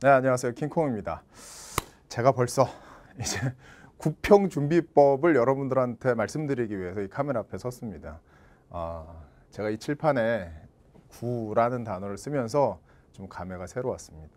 네, 안녕하세요. 킹콩입니다. 제가 벌써 이제 구평 준비법을 여러분들한테 말씀드리기 위해서 이 카메라 앞에 섰습니다. 아, 제가 이 칠판에 구라는 단어를 쓰면서 좀 감회가 새로웠습니다.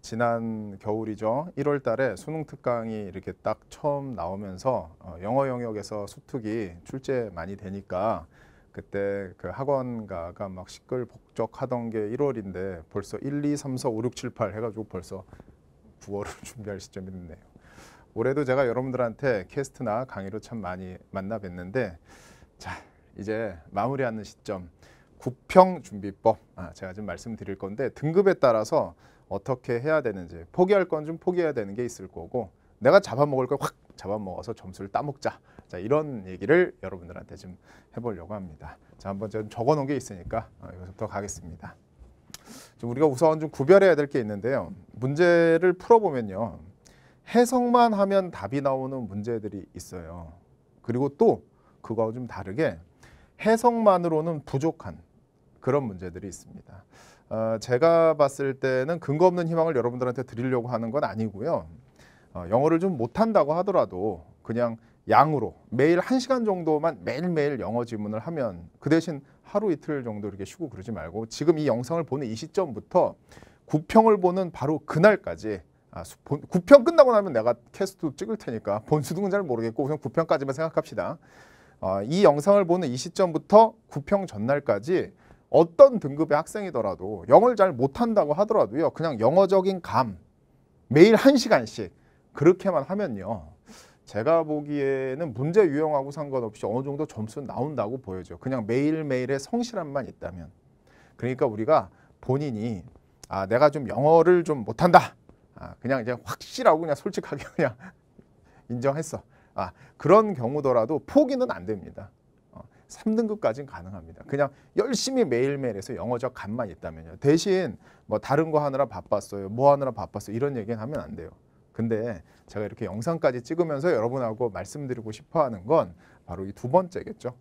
지난 겨울이죠. 1월 달에 수능 특강이 이렇게 딱 처음 나오면서 어, 영어 영역에서 수특이 출제 많이 되니까 그때 그 학원가가 막 시끌벅적하던 게 1월인데 벌써 1, 2, 3, 4, 5, 6, 7, 8 해가지고 벌써 9월을 준비할 시점이 됐네요. 올해도 제가 여러분들한테 캐스트나 강의로 참 많이 만나 뵀는데 자 이제 마무리하는 시점 구평 준비법 아, 제가 좀 말씀드릴 건데 등급에 따라서 어떻게 해야 되는지 포기할 건 좀 포기해야 되는 게 있을 거고 내가 잡아먹을 걸 확 잡아먹어서 점수를 따먹자 자, 이런 얘기를 여러분들한테 좀 해보려고 합니다. 자, 한번 좀 적어놓은 게 있으니까 어, 여기서부터 가겠습니다. 좀 우리가 우선 좀 구별해야 될 게 있는데요. 문제를 풀어보면요. 해석만 하면 답이 나오는 문제들이 있어요. 그리고 또 그거와 좀 다르게 해석만으로는 부족한 그런 문제들이 있습니다. 어, 제가 봤을 때는 근거 없는 희망을 여러분들한테 드리려고 하는 건 아니고요. 어, 영어를 좀 못한다고 하더라도 그냥 양으로 매일 한시간 정도만 매일매일 영어 질문을 하면 그 대신 하루 이틀 정도 이렇게 쉬고 그러지 말고 지금 이 영상을 보는 이 시점부터 구평을 보는 바로 그날까지 아, 본, 구평 끝나고 나면 내가 캐스트 찍을 테니까 본수등은 잘 모르겠고 우선 구평까지만 생각합시다. 어, 이 영상을 보는 이 시점부터 구평 전날까지 어떤 등급의 학생이더라도 영어를 잘 못한다고 하더라도요. 그냥 영어적인 감 매일 한시간씩 그렇게만 하면요. 제가 보기에는 문제 유형하고 상관없이 어느 정도 점수는 나온다고 보여져. 요 그냥 매일매일의 성실함만 있다면. 그러니까 우리가 본인이 아, 내가 좀 영어를 좀 못한다. 아, 그냥 이제 확실하고 그냥 솔직하게 그냥 인정했어. 아, 그런 경우더라도 포기는 안 됩니다. 어, 3등급까지는 가능합니다. 그냥 열심히 매일매일 해서 영어적 감만 있다면요. 대신 뭐 다른 거 하느라 바빴어요. 뭐 하느라 바빴어요. 이런 얘기는 하면 안 돼요. 근데 제가 이렇게 영상까지 찍으면서 여러분하고 말씀드리고 싶어 하는 건 바로 이 두 번째겠죠.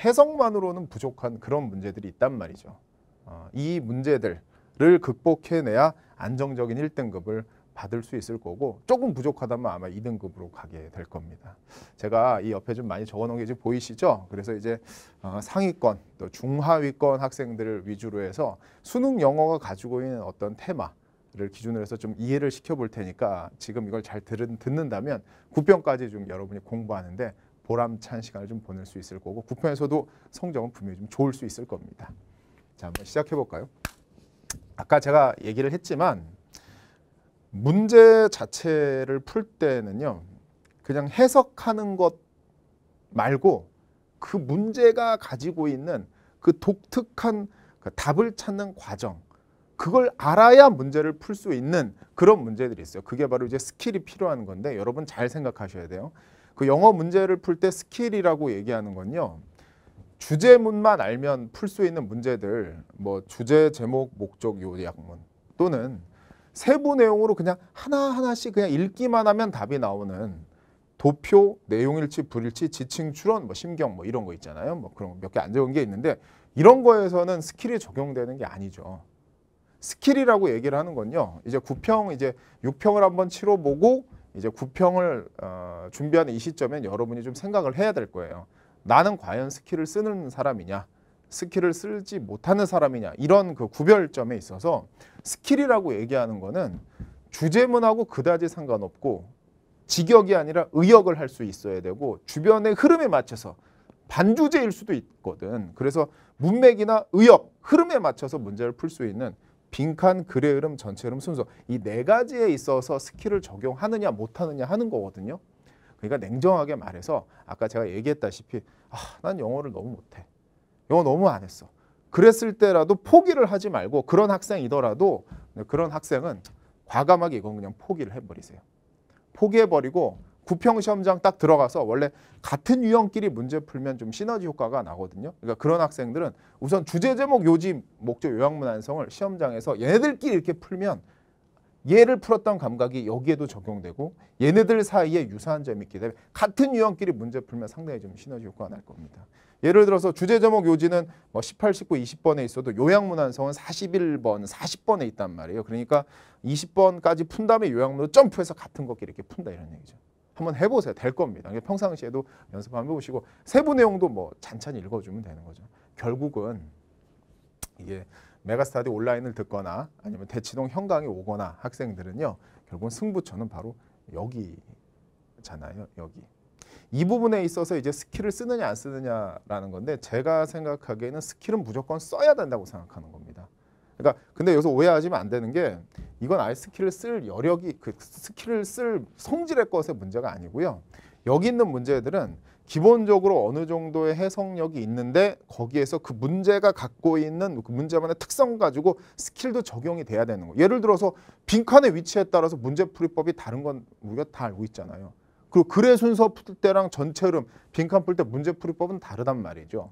해석만으로는 부족한 그런 문제들이 있단 말이죠. 어, 이 문제들을 극복해내야 안정적인 1등급을 받을 수 있을 거고 조금 부족하다면 아마 2등급으로 가게 될 겁니다. 제가 이 옆에 좀 많이 적어놓은 게 지금 보이시죠? 그래서 이제 어, 상위권 또 중하위권 학생들을 위주로 해서 수능 영어가 가지고 있는 어떤 테마 를 기준으로 해서 좀 이해를 시켜볼 테니까 지금 이걸 잘 들은, 듣는다면 구평까지 좀 여러분이 공부하는데 보람찬 시간을 좀 보낼 수 있을 거고 구평에서도 성적은 분명히 좀 좋을 수 있을 겁니다. 자 한번 시작해 볼까요? 아까 제가 얘기를 했지만 문제 자체를 풀 때는요 그냥 해석하는 것 말고 그 문제가 가지고 있는 그 독특한 그 답을 찾는 과정 그걸 알아야 문제를 풀 수 있는 그런 문제들이 있어요. 그게 바로 이제 스킬이 필요한 건데 여러분 잘 생각하셔야 돼요. 그 영어 문제를 풀 때 스킬이라고 얘기하는 건요. 주제문만 알면 풀 수 있는 문제들 뭐 주제, 제목, 목적, 요약문 또는 세부 내용으로 그냥 하나하나씩 그냥 읽기만 하면 답이 나오는 도표, 내용일치, 불일치, 지칭, 추론, 뭐 심경 뭐 이런 거 있잖아요. 뭐 그런 몇 개 안 적은 게 있는데 이런 거에서는 스킬이 적용되는 게 아니죠. 스킬이라고 얘기를 하는 건요. 이제 9평 이제 6평을 한번 치러 보고 이제 9평을 어, 준비하는 이 시점엔 여러분이 좀 생각을 해야 될 거예요. 나는 과연 스킬을 쓰는 사람이냐? 스킬을 쓰지 못하는 사람이냐 이런 그 구별점에 있어서 스킬이라고 얘기하는 거는 주제문하고 그다지 상관없고 직역이 아니라 의역을 할 수 있어야 되고 주변의 흐름에 맞춰서 반주제일 수도 있거든 그래서 문맥이나 의역 흐름에 맞춰서 문제를 풀 수 있는 빈칸, 글의 흐름, 전체 흐름, 순서 이 네 가지에 있어서 스킬을 적용하느냐 못하느냐 하는 거거든요. 그러니까 냉정하게 말해서 아까 제가 얘기했다시피 아, 난 영어를 너무 못해. 영어 너무 안 했어. 그랬을 때라도 포기를 하지 말고 그런 학생이더라도 그런 학생은 과감하게 이건 그냥 포기를 해버리세요. 포기해버리고 구평 시험장 딱 들어가서 원래 같은 유형끼리 문제 풀면 좀 시너지 효과가 나거든요. 그러니까 그런 학생들은 우선 주제 제목 요지 목적 요약문 완성을 시험장에서 얘네들끼리 이렇게 풀면 얘를 풀었던 감각이 여기에도 적용되고 얘네들 사이에 유사한 점이 있기 때문에 같은 유형끼리 문제 풀면 상당히 좀 시너지 효과가 날 겁니다. 예를 들어서 주제 제목 요지는 뭐 18, 19, 20번에 있어도 요약문 완성은 41번, 40번에 있단 말이에요. 그러니까 20번까지 푼 다음에 요약문으로 점프해서 같은 것끼리 이렇게 푼다 이런 얘기죠. 한번 해보세요. 될 겁니다. 평상시에도 연습 한번 해보시고 세부 내용도 뭐 찬찬히 읽어주면 되는 거죠. 결국은 이게 메가스타디 온라인을 듣거나 아니면 대치동 현강에 오거나 학생들은요. 결국은 승부처는 바로 여기잖아요. 여기. 이 부분에 있어서 이제 스킬을 쓰느냐 안 쓰느냐라는 건데 제가 생각하기에는 스킬은 무조건 써야 된다고 생각하는 겁니다. 그러니까 근데 여기서 오해하시면 안 되는 게 이건 아예 스킬을 쓸 여력이 그 스킬을 쓸 성질의 것의 문제가 아니고요. 여기 있는 문제들은 기본적으로 어느 정도의 해석력이 있는데 거기에서 그 문제가 갖고 있는 그 문제만의 특성 가지고 스킬도 적용이 돼야 되는 거예요. 예를 들어서 빈칸의 위치에 따라서 문제풀이법이 다른 건 우리가 다 알고 있잖아요. 그리고 글의 순서 풀 때랑 전체 흐름, 빈칸 풀 때 문제풀이법은 다르단 말이죠.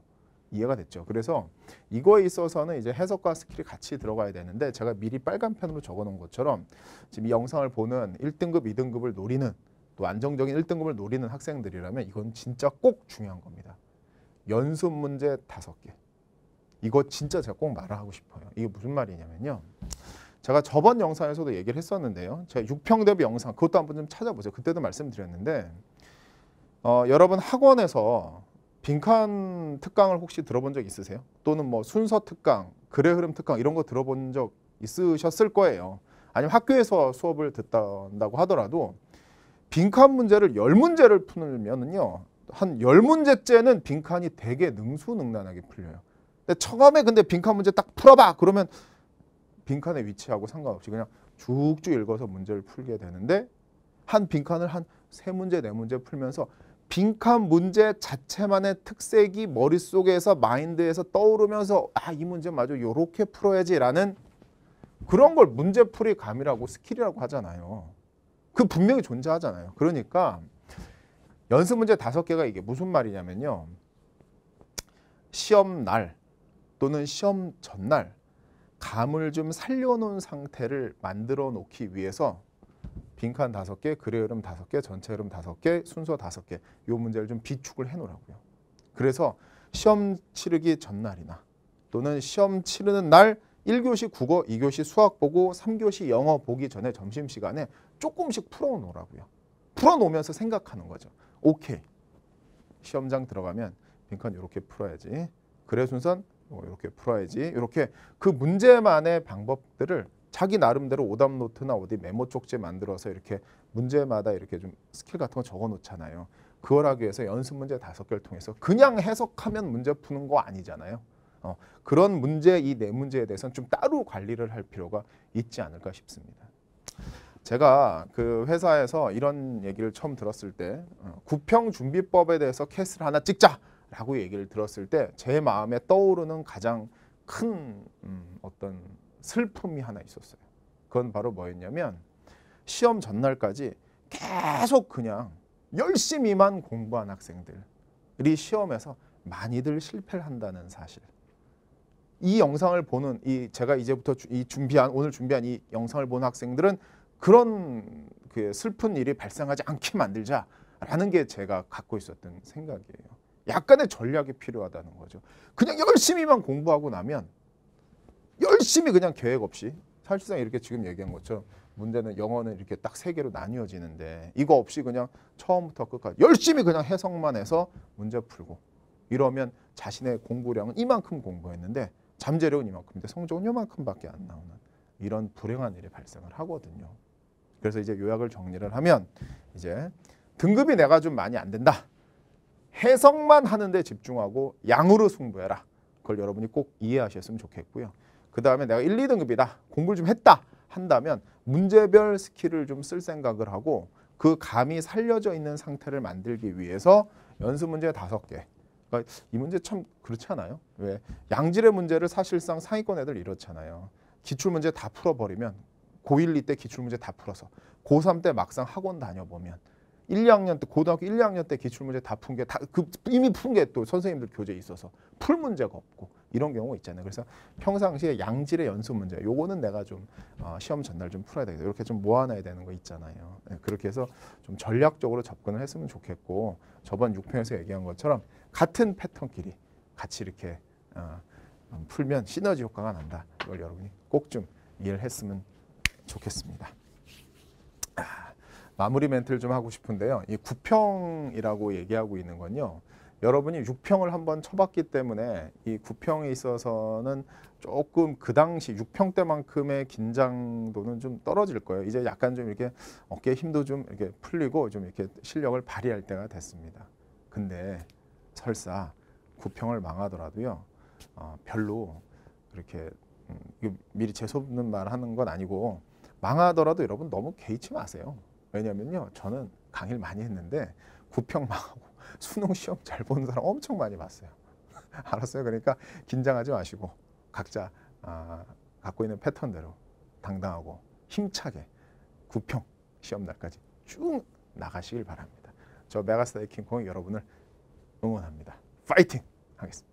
이해가 됐죠. 그래서 이거에 있어서는 이제 해석과 스킬이 같이 들어가야 되는데 제가 미리 빨간 편으로 적어놓은 것처럼 지금 이 영상을 보는 1등급, 2등급을 노리는 또 안정적인 1등급을 노리는 학생들이라면 이건 진짜 꼭 중요한 겁니다. 연습 문제 5개. 이거 진짜 제가 꼭 말하고 싶어요. 이게 무슨 말이냐면요. 제가 저번 영상에서도 얘기를 했었는데요. 제가 6평대비 영상 그것도 한번 좀 찾아보세요. 그때도 말씀드렸는데 어, 여러분 학원에서 빈칸 특강을 혹시 들어본 적 있으세요? 또는 뭐 순서 특강, 글의 흐름 특강 이런 거 들어본 적 있으셨을 거예요. 아니면 학교에서 수업을 듣다고 하더라도 빈칸 문제를 열문제를 풀면은요. 한 열문제째는 빈칸이 되게 능수능란하게 풀려요. 근데 처음에 근데 빈칸 문제 딱 풀어봐! 그러면 빈칸의 위치하고 상관없이 그냥 쭉쭉 읽어서 문제를 풀게 되는데 한 빈칸을 한 세 문제, 네 문제 풀면서 빈칸 문제 자체만의 특색이 머릿속에서 마인드에서 떠오르면서 아이 문제 맞아 요렇게 풀어야지라는 그런 걸 문제풀이 감이라고 스킬이라고 하잖아요. 그 분명히 존재하잖아요. 그러니까 연습 문제 다섯 개가 이게 무슨 말이냐면요. 시험 날 또는 시험 전날 감을 좀 살려놓은 상태를 만들어 놓기 위해서 빈칸 다섯 개, 그래 흐름 다섯 개, 전체 흐름 다섯 개, 순서 다섯 개. 요 문제를 좀 비축을 해 놓으라고요. 그래서 시험 치르기 전날이나 또는 시험 치르는 날 1교시 국어, 2교시 수학 보고 3교시 영어 보기 전에 점심시간에 조금씩 풀어놓으라고요. 풀어놓으면서 생각하는 거죠. 오케이. 시험장 들어가면 빈칸 이렇게 풀어야지. 그래 순선 이렇게 뭐 풀어야지. 이렇게 그 문제만의 방법들을 자기 나름대로 오답 노트나 어디 메모 쪽지 만들어서 이렇게 문제마다 이렇게 좀 스킬 같은 거 적어 놓잖아요. 그걸 하기 위해서 연습 문제 다섯 개를 통해서 그냥 해석하면 문제 푸는 거 아니잖아요. 어, 그런 문제 이 네 문제에 대해서는 좀 따로 관리를 할 필요가 있지 않을까 싶습니다. 제가 그 회사에서 이런 얘기를 처음 들었을 때 어, 구평 준비법에 대해서 캐스를 하나 찍자라고 얘기를 들었을 때 제 마음에 떠오르는 가장 큰 음, 어떤 슬픔이 하나 있었어요. 그건 바로 뭐였냐면 시험 전날까지 계속 그냥 열심히만 공부한 학생들이 시험에서 많이들 실패를 한다는 사실. 이 영상을 보는 이 제가 이제부터 주, 이 준비한 오늘 준비한 이 영상을 본 학생들은 그런 그 슬픈 일이 발생하지 않게 만들자라는 게 제가 갖고 있었던 생각이에요. 약간의 전략이 필요하다는 거죠. 그냥 열심히만 공부하고 나면 열심히 그냥 계획 없이 사실상 이렇게 지금 얘기한 것처럼 문제는 영어는 이렇게 딱 세 개로 나뉘어지는데 이거 없이 그냥 처음부터 끝까지 열심히 그냥 해석만 해서 문제 풀고 이러면 자신의 공부량은 이만큼 공부했는데 잠재력은 이만큼인데 성적은 이만큼밖에 안 나오는 이런 불행한 일이 발생을 하거든요. 그래서 이제 요약을 정리를 하면 이제 등급이 내가 좀 많이 안 된다. 해석만 하는데 집중하고 양으로 승부해라. 그걸 여러분이 꼭 이해하셨으면 좋겠고요. 그 다음에 내가 1, 2등급이다. 공부를 좀 했다. 한다면 문제별 스킬을 좀 쓸 생각을 하고 그 감이 살려져 있는 상태를 만들기 위해서 연습 문제 다섯 개 그러니까 이 문제 참 그렇잖아요. 왜? 양질의 문제를 사실상 상위권 애들 이렇잖아요. 기출문제 다 풀어버리면 고1, 2때 기출문제 다 풀어서 고3 때 막상 학원 다녀보면 1, 2학년 때 고등학교 1, 2학년 때 기출문제 다 푼게다그 이미 푼 게 또 선생님들 교재에 있어서 풀 문제가 없고 이런 경우 있잖아요. 그래서 평상시에 양질의 연습 문제, 요거는 내가 좀 어, 시험 전날 좀 풀어야 되겠다. 이렇게 좀 모아놔야 되는 거 있잖아요. 네, 그렇게 해서 좀 전략적으로 접근을 했으면 좋겠고 저번 6편에서 얘기한 것처럼 같은 패턴끼리 같이 이렇게 어, 음, 풀면 시너지 효과가 난다. 이걸 여러분이 꼭 좀 이해를 했으면 좋겠습니다. 아, 마무리 멘트를 좀 하고 싶은데요. 이 구평이라고 얘기하고 있는 건요. 여러분이 6평을 한번 쳐봤기 때문에 이 9평에 있어서는 조금 그 당시 6평 때만큼의 긴장도는 좀 떨어질 거예요. 이제 약간 좀 이렇게 어깨 힘도 좀 이렇게 풀리고 좀 이렇게 실력을 발휘할 때가 됐습니다. 근데 설사 9평을 망하더라도요. 어, 별로 그렇게 음, 미리 재수없는 말 하는 건 아니고 망하더라도 여러분 너무 개의치 마세요. 왜냐면요. 저는 강의를 많이 했는데 9평 망하고 수능 시험 잘본 사람 엄청 많이 봤어요. 알았어요. 그러니까 긴장하지 마시고 각자 아, 갖고 있는 패턴대로 당당하고 힘차게 구평 시험 날까지 쭉 나가시길 바랍니다. 저 메가스타의 킹콩 여러분을 응원합니다. 파이팅 하겠습니다.